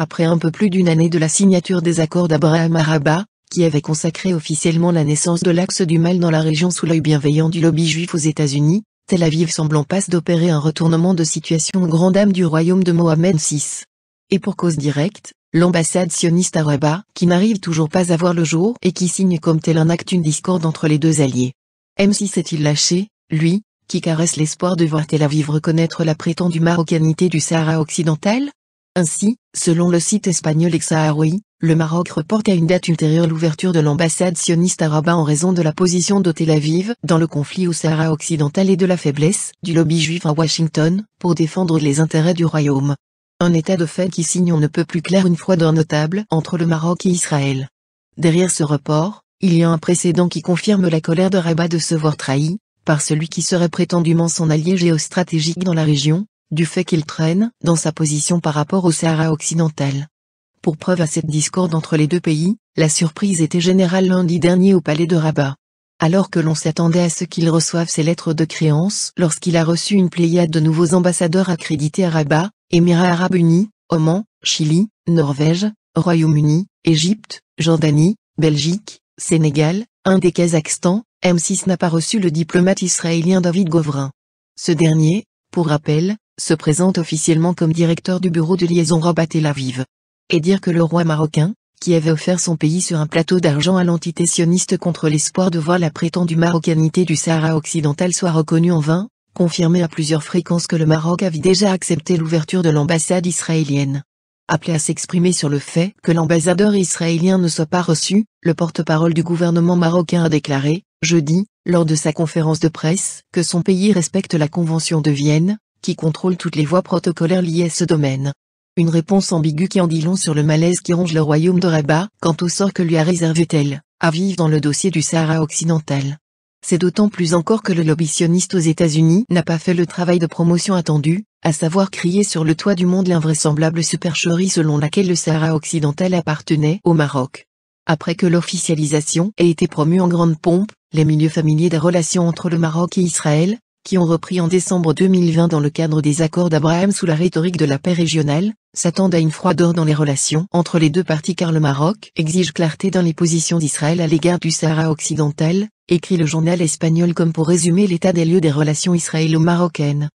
Après un peu plus d'une année de la signature des accords d'Abraham Araba, qui avait consacré officiellement la naissance de l'axe du mal dans la région sous l'œil bienveillant du lobby juif aux États-Unis, Tel Aviv semble en passe d'opérer un retournement de situation au grand dame du royaume de Mohamed VI. Et pour cause directe, l'ambassade sioniste à Rabat, qui n'arrive toujours pas à voir le jour et qui signe comme tel un acte une discorde entre les deux alliés. M6 est il lâché, lui, qui caresse l'espoir de voir Tel Aviv reconnaître la prétendue marocanité du Sahara occidental ainsi, selon le site espagnol Exaharoui, le Maroc reporte à une date ultérieure l'ouverture de l'ambassade sioniste à Rabat en raison de la position de Tel Aviv dans le conflit au Sahara occidental et de la faiblesse du lobby juif à Washington pour défendre les intérêts du royaume. Un état de fait qui signe on ne peut plus clair une froideur notable entre le Maroc et Israël. Derrière ce report, il y a un précédent qui confirme la colère de Rabat de se voir trahi, par celui qui serait prétendument son allié géostratégique dans la région, du fait qu'il traîne dans sa position par rapport au Sahara occidental. Pour preuve à cette discorde entre les deux pays, la surprise était générale lundi dernier au palais de Rabat. Alors que l'on s'attendait à ce qu'il reçoive ses lettres de créance lorsqu'il a reçu une pléiade de nouveaux ambassadeurs accrédités à Rabat, Émirats Arabes Unis, Oman, Chili, Norvège, Royaume-Uni, Égypte, Jordanie, Belgique, Sénégal, Inde et Kazakhstan, M6 n'a pas reçu le diplomate israélien David Govrin. Ce dernier, pour rappel, se présente officiellement comme directeur du bureau de liaison Rabat Tel Aviv. Et dire que le roi marocain, qui avait offert son pays sur un plateau d'argent à l'entité sioniste contre l'espoir de voir la prétendue marocanité du Sahara occidental soit reconnue en vain, confirmait à plusieurs fréquences que le Maroc avait déjà accepté l'ouverture de l'ambassade israélienne. Appelé à s'exprimer sur le fait que l'ambassadeur israélien ne soit pas reçu, le porte-parole du gouvernement marocain a déclaré, jeudi, lors de sa conférence de presse, que son pays respecte la Convention de Vienne, qui contrôle toutes les voies protocolaires liées à ce domaine. Une réponse ambiguë qui en dit long sur le malaise qui ronge le royaume de Rabat quant au sort que lui a réservé tel, à vivre dans le dossier du Sahara occidental. C'est d'autant plus encore que le lobby sioniste aux États-Unis n'a pas fait le travail de promotion attendu, à savoir crier sur le toit du monde l'invraisemblable supercherie selon laquelle le Sahara occidental appartenait au Maroc. Après que l'officialisation ait été promue en grande pompe, les milieux familiers des relations entre le Maroc et Israël, qui ont repris en décembre 2020 dans le cadre des accords d'Abraham sous la rhétorique de la paix régionale, s'attendent à une froideur dans les relations entre les deux parties car le Maroc exige clarté dans les positions d'Israël à l'égard du Sahara occidental, écrit le journal espagnol comme pour résumer l'état des lieux des relations israélo-marocaines.